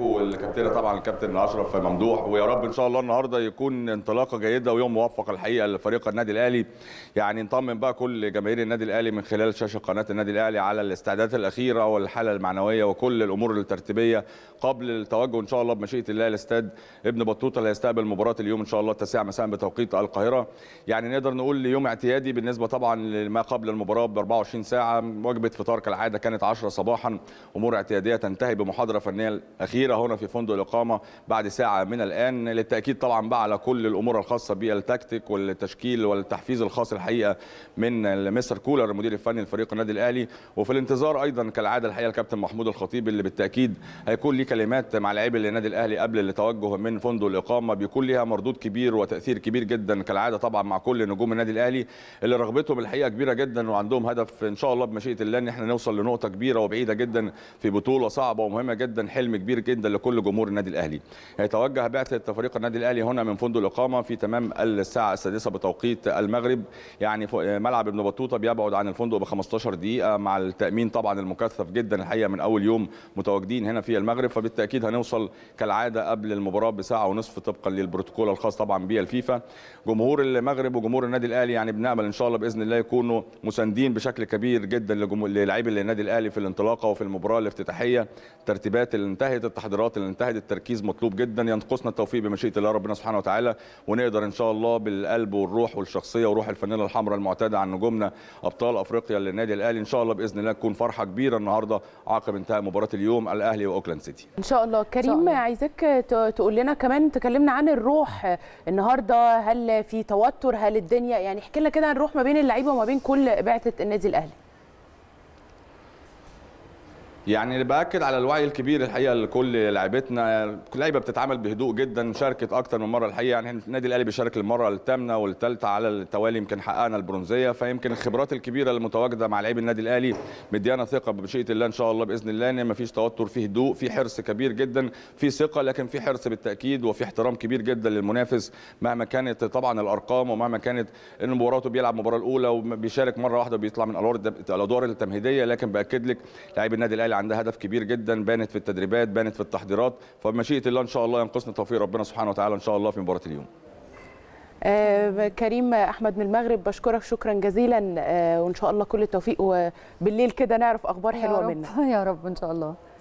والكابتنه طبعا الكابتن اشرف ممدوح ويا رب ان شاء الله النهارده يكون انطلاقه جيده ويوم موفق الحقيقه لفريق النادي الاهلي يعني نطمن بقى كل جماهير النادي الاهلي من خلال شاشه قناه النادي الاهلي على الاستعدادات الاخيره والحاله المعنويه وكل الامور الترتيبيه قبل التوجه ان شاء الله بمشيئه الله لاستاد ابن بطوطه اللي هيستقبل مباراه اليوم ان شاء الله التاسعه مساء بتوقيت القاهره يعني نقدر نقول يوم اعتيادي بالنسبه طبعا لما قبل المباراه ب 24 ساعه وجبه فطار كالعاده كانت 10 صباحا امور اعتياديه تنتهي بمحاضره فنيه الاخيره الجزيرة هنا في فندق الاقامه بعد ساعه من الان للتاكيد طبعا بقى على كل الامور الخاصه بالتكتيك والتشكيل والتحفيز الخاص الحقيقه من مستر كولر المدير الفني لفريق النادي الاهلي وفي الانتظار ايضا كالعاده الحقيقه الكابتن محمود الخطيب اللي بالتاكيد هيكون ليه كلمات مع لاعبي النادي الاهلي قبل التوجه من فندق الاقامه بيكون ليها مردود كبير وتاثير كبير جدا كالعاده طبعا مع كل نجوم النادي الاهلي اللي رغبتهم الحقيقه كبيره جدا وعندهم هدف ان شاء الله بمشيئه الله ان احنا نوصل لنقطه كبيره وبعيده جدا في بطوله صعبه ومهمه جدا حلم كبير جدا جدا لكل جمهور النادي الاهلي هيتوجه بعثه تفريق النادي الاهلي هنا من فندق الاقامه في تمام الساعه السادسة بتوقيت المغرب يعني ملعب ابن بطوطه بيبعد عن الفندق ب 15 دقيقه مع التامين طبعا المكثف جدا الحقيقه من اول يوم متواجدين هنا في المغرب فبالتاكيد هنوصل كالعاده قبل المباراه بساعه ونصف طبقا للبروتوكول الخاص طبعا بالفيفا جمهور المغرب وجمهور النادي الاهلي يعني بنامل ان شاء الله باذن الله يكونوا مساندين بشكل كبير جدا للاعبي النادي الاهلي في الانطلاقه وفي المباراه الافتتاحيه ترتيبات انتهت التحضيرات اللي انتهت التركيز مطلوب جدا ينقصنا التوفيق بمشيئه الله ربنا سبحانه وتعالى ونقدر ان شاء الله بالقلب والروح والشخصيه وروح الفانيله الحمراء المعتاده عن نجومنا ابطال افريقيا للنادي الاهلي ان شاء الله باذن الله تكون فرحه كبيره النهارده عقب انتهاء مباراه اليوم الاهلي واوكلاند سيتي ان شاء الله كريم شاء الله. عايزك تقول لنا كمان تكلمنا عن الروح النهارده هل في توتر هل الدنيا يعني احكي لنا كده عن الروح ما بين اللعيبه وما بين كل بعثه النادي الاهلي يعني باكد على الوعي الكبير الحقيقه لكل لعيبتنا اللعيبه بتتعامل بهدوء جدا شاركت اكتر من مره الحقيقه يعني النادي الاهلي بيشارك للمره الثامنه والثالثه على التوالي يمكن حققنا البرونزيه فيمكن الخبرات الكبيره المتواجده مع لعيب النادي الاهلي مديانا ثقه بمشيئه الله ان شاء الله باذن الله ان مفيش توتر في هدوء في حرص كبير جدا في ثقه لكن في حرص بالتاكيد وفي احترام كبير جدا للمنافس مهما كانت طبعا الارقام ومهما كانت ان مباراته بيلعب المباراه الاولى وبيشارك مره واحده وبيطلع من الادوار التمهيديه لكن باكد لك لعيب النادي الاهلي العائله عندها هدف كبير جدا بانت في التدريبات بانت في التحضيرات فبمشيئه الله ان شاء الله ينقصنا توفيق ربنا سبحانه وتعالى ان شاء الله في مباراه اليوم آه كريم احمد من المغرب بشكرك شكرا جزيلا آه وان شاء الله كل التوفيق وبالليل كده نعرف اخبار حلوه منك يا رب ان شاء الله